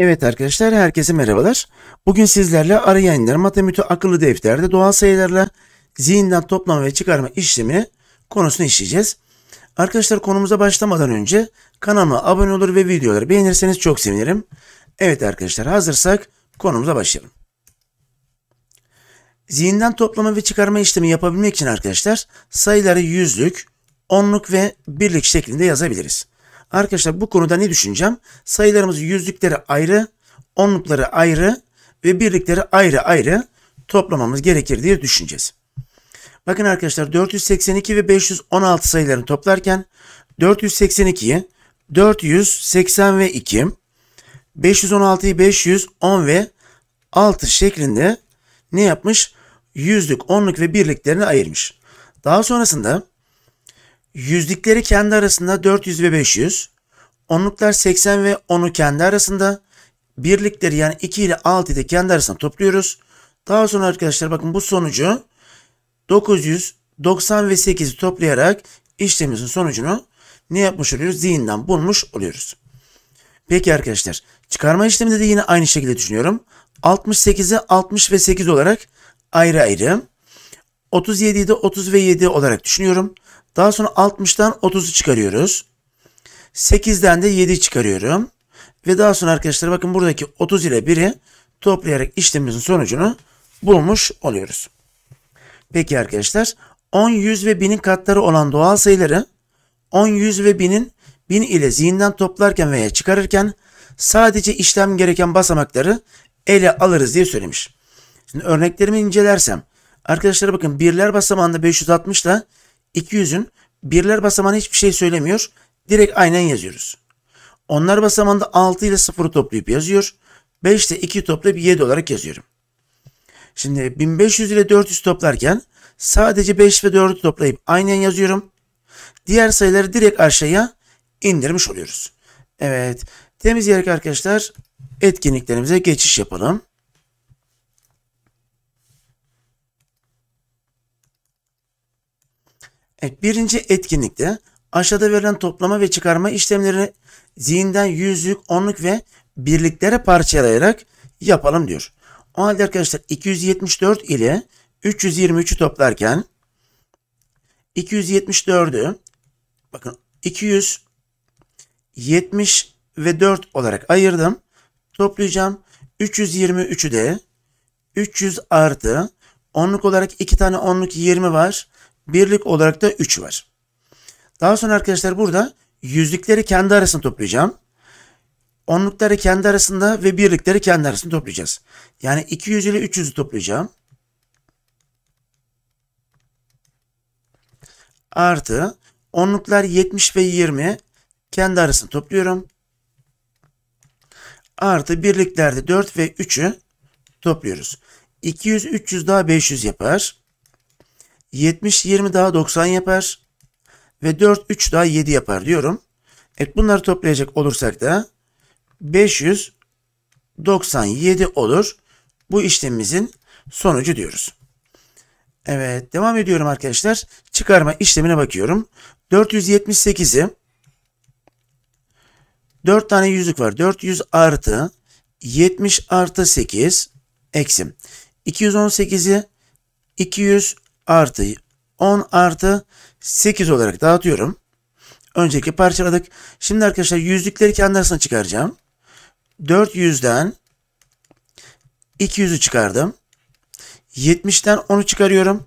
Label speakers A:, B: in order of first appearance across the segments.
A: Evet arkadaşlar herkese merhabalar. Bugün sizlerle arı yayınları matemütü akıllı defterde doğal sayılarla zihinden toplama ve çıkarma işlemi konusunu işleyeceğiz. Arkadaşlar konumuza başlamadan önce kanalıma abone olur ve videoları beğenirseniz çok sevinirim. Evet arkadaşlar hazırsak konumuza başlayalım. Zihinden toplama ve çıkarma işlemi yapabilmek için arkadaşlar sayıları yüzlük, onluk ve birlik şeklinde yazabiliriz. Arkadaşlar bu konuda ne düşüneceğim? Sayılarımız yüzlükleri ayrı, onlukları ayrı ve birlikleri ayrı ayrı toplamamız gerekir diye düşüneceğiz. Bakın arkadaşlar 482 ve 516 sayılarını toplarken 482'yi 480 ve 2, 516'yı 510 ve 6 şeklinde ne yapmış? Yüzlük, onluk ve birliklerini ayırmış. Daha sonrasında Yüzlükleri kendi arasında 400 ve 500. Onluklar 80 ve 10'u kendi arasında. Birlikleri yani 2 ile 6'yı da kendi arasında topluyoruz. Daha sonra arkadaşlar bakın bu sonucu 990 ve 8'i toplayarak işlemimizin sonucunu ne yapmış oluyoruz? Zihinden bulmuş oluyoruz. Peki arkadaşlar çıkarma işleminde de yine aynı şekilde düşünüyorum. 68'i 60 ve 8 olarak ayrı ayrı. 37'yi de 30 ve 7 olarak düşünüyorum. Daha sonra 60'tan 30'u çıkarıyoruz. 8'den de 7 çıkarıyorum. Ve daha sonra arkadaşlar bakın buradaki 30 ile 1'i toplayarak işlemimizin sonucunu bulmuş oluyoruz. Peki arkadaşlar 10, 100 ve 1000'in katları olan doğal sayıları 10, 100 ve 1000'in 1000 ile zihinden toplarken veya çıkarırken sadece işlem gereken basamakları ele alırız diye söylemiş. Şimdi örneklerimi incelersem arkadaşlar bakın birler basamağında 560 ile 200'ün birler basamağına hiçbir şey söylemiyor. Direkt aynen yazıyoruz. Onlar basamağında 6 ile 0'ı toplayıp yazıyor. 5 ile 2 toplayıp 7 olarak yazıyorum. Şimdi 1500 ile 400 toplarken sadece 5 ve 4'ü toplayıp aynen yazıyorum. Diğer sayıları direkt aşağıya indirmiş oluyoruz. Evet. Temizleyerek arkadaşlar etkinliklerimize geçiş yapalım. Evet, birinci etkinlikte aşağıda verilen toplama ve çıkarma işlemlerini zihinden yüzlük, onluk ve birliklere parçalayarak yapalım diyor. O halde arkadaşlar 274 ile 323'ü toplarken 274'ü bakın 270 ve 4 olarak ayırdım. Toplayacağım. 323'ü de 300 artı onluk olarak 2 tane onluk 20 var. Birlik olarak da 3 var. Daha sonra arkadaşlar burada yüzlükleri kendi arasında toplayacağım. Onlukları kendi arasında ve birlikleri kendi arasında toplayacağız. Yani 200 ile 300'ü toplayacağım. Artı onluklar 70 ve 20 kendi arasında topluyorum. Artı birliklerde 4 ve 3'ü topluyoruz. 200, 300 daha 500 yapar. 70 20 daha 90 yapar ve 4 3 daha 7 yapar diyorum. Evet bunları toplayacak olursak da 597 olur. Bu işlemimizin sonucu diyoruz. Evet devam ediyorum arkadaşlar. Çıkarma işlemine bakıyorum. 478'i 4 tane yüzlük var. 400 artı 70 artı 8 eksi. 218'i 200 artı 10 artı 8 olarak dağıtıyorum. Önceki parçaladık. Şimdi arkadaşlar yüzlükleri kendi arasına çıkaracağım. 400'den 200'ü çıkardım. 70'ten 10'u çıkarıyorum.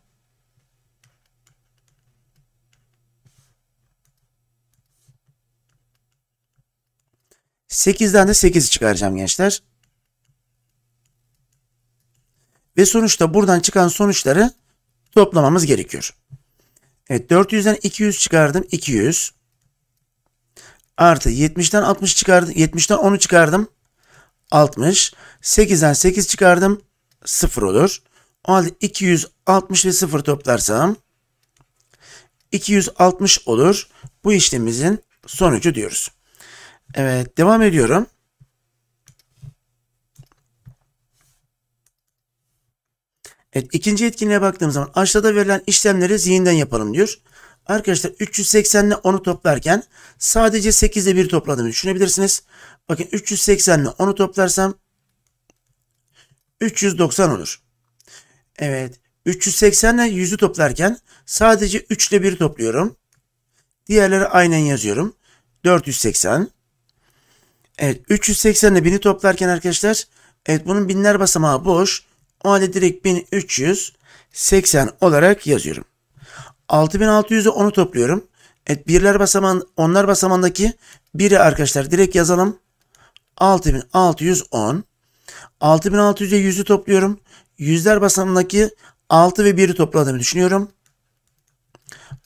A: 8'den de 8'i çıkaracağım gençler. Ve sonuçta buradan çıkan sonuçları toplamamız gerekiyor. Evet 400'den 200 çıkardım 200. Artı 70'den 60 çıkardım 70'den 10'u çıkardım 60. 8'den 8 çıkardım 0 olur. O halde 260 ve 0 toplarsam 260 olur. Bu işlemimizin sonucu diyoruz. Evet devam ediyorum. Evet ikinci etkinliğe baktığım zaman aşağıda verilen işlemleri zihinden yapalım diyor. Arkadaşlar 380 ile 10'u toplarken sadece 8 ile 1 topladığımı düşünebilirsiniz. Bakın 380 ile 10'u toplarsam 390 olur. Evet 380 ile 100'ü toplarken sadece 3 ile 1 topluyorum. Diğerleri aynen yazıyorum. 480. Evet 380 ile 1000'i toplarken arkadaşlar evet bunun binler basamağı boş. O halde direkt 1380 olarak yazıyorum. 6600'ü onu topluyorum. Evet birler basaman, onlar basamandaki biri arkadaşlar direkt yazalım. 6610. 6600'e 100'ü topluyorum. Yüzler basamındaki 6 ve 1'i topladığımı düşünüyorum.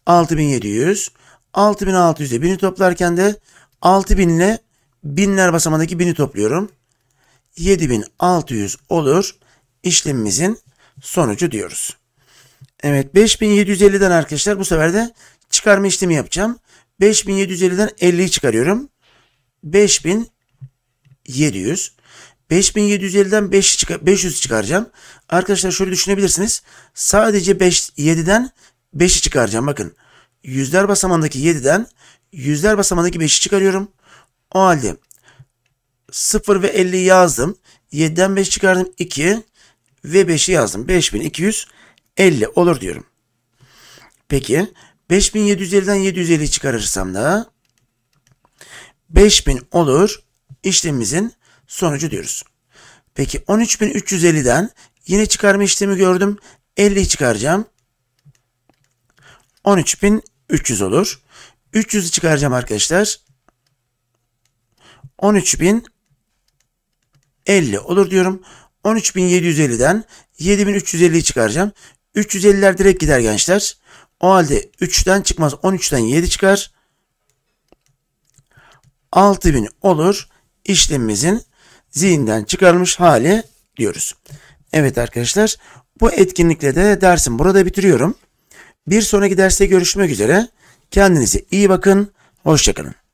A: 6700. 6600'e ile 1000'i toplarken de 6000 ile binler basamandaki 1000'i topluyorum. 7600 olur işlemimizin sonucu diyoruz. Evet 5750'den arkadaşlar bu sefer de çıkarma işlemi yapacağım. 5750'den 50'yi çıkarıyorum. 5700. 5750'den 5'i 500 çıkaracağım. Arkadaşlar şöyle düşünebilirsiniz. Sadece 5 7'den 5'i çıkaracağım. Bakın. Yüzler basamandaki 7'den yüzler basamandaki 5'i çıkarıyorum. O halde 0 ve 50'yi yazdım. 7'den 5 çıkardım 2 v 5'i yazdım. 5250 olur diyorum. Peki 5750'den 750 çıkarırsam da 5000 olur işlemimizin sonucu diyoruz. Peki 13350'den yine çıkarma işlemi gördüm. 50'yi çıkaracağım. 13300 olur. 300'ü çıkaracağım arkadaşlar. 13050 olur diyorum. 13.750'den 7.350'yi çıkaracağım. 350'ler direkt gider gençler. O halde 3'ten çıkmaz. 13'ten 7 çıkar. 6000 olur. İşlemimizin zihinden çıkarılmış hali diyoruz. Evet arkadaşlar bu etkinlikle de dersim burada bitiriyorum. Bir sonraki derste görüşmek üzere. Kendinize iyi bakın. Hoşçakalın.